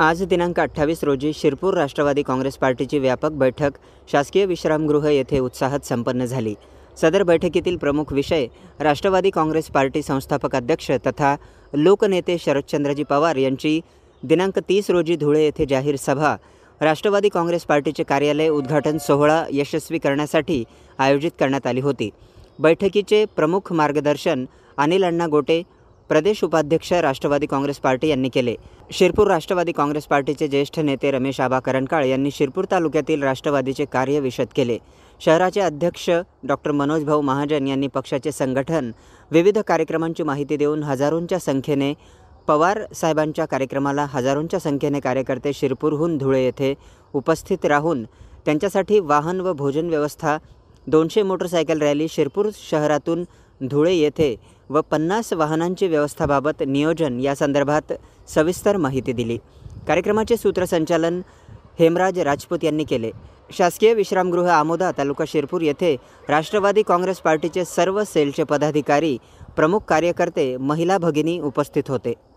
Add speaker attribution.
Speaker 1: आज दिनांक अठ्ठावीस रोजी शिरपूर राष्ट्रवादी काँग्रेस पार्टीची व्यापक बैठक शासकीय विश्रामगृह येथे उत्साहात संपन्न झाली सदर बैठकीतील प्रमुख विषय राष्ट्रवादी काँग्रेस पार्टी संस्थापक अध्यक्ष तथा लोकनेते शरदचंद्रजी पवार यांची दिनांक तीस रोजी धुळे येथे जाहीर सभा राष्ट्रवादी काँग्रेस पार्टीचे कार्यालय उद्घाटन सोहळा यशस्वी करण्यासाठी आयोजित करण्यात आली होती बैठकीचे प्रमुख मार्गदर्शन अनिल अण्णा गोटे प्रदेश उपाध्यक्ष राष्ट्रवादी काँग्रेस पार्टी यांनी केले शिरपूर राष्ट्रवादी काँग्रेस पार्टीचे ज्येष्ठ नेते रमेश आबा करणकाळ यांनी शिरपूर तालुक्यातील राष्ट्रवादीचे कार्य विशद केले शहराचे अध्यक्ष डॉक्टर मनोज भाऊ महाजन यांनी पक्षाचे संघटन विविध कार्यक्रमांची माहिती देऊन हजारोंच्या संख्येने पवार साहेबांच्या कार्यक्रमाला हजारोंच्या संख्येने कार्यकर्ते शिरपूरहून धुळे येथे उपस्थित राहून त्यांच्यासाठी वाहन व भोजन व्यवस्था दोनशे मोटरसायकल रॅली शिरपूर शहरातून धुळे येथे व पन्नास वाहनांची व्यवस्थाबाबत नियोजन या संदर्भात सविस्तर माहिती दिली कार्यक्रमाचे सूत्रसंचालन हेमराज राजपूत यांनी केले शासकीय विश्रामगृह आमोदा तालुका शिरपूर येथे राष्ट्रवादी काँग्रेस पार्टीचे सर्व सेलचे पदाधिकारी प्रमुख कार्यकर्ते महिला भगिनी उपस्थित होते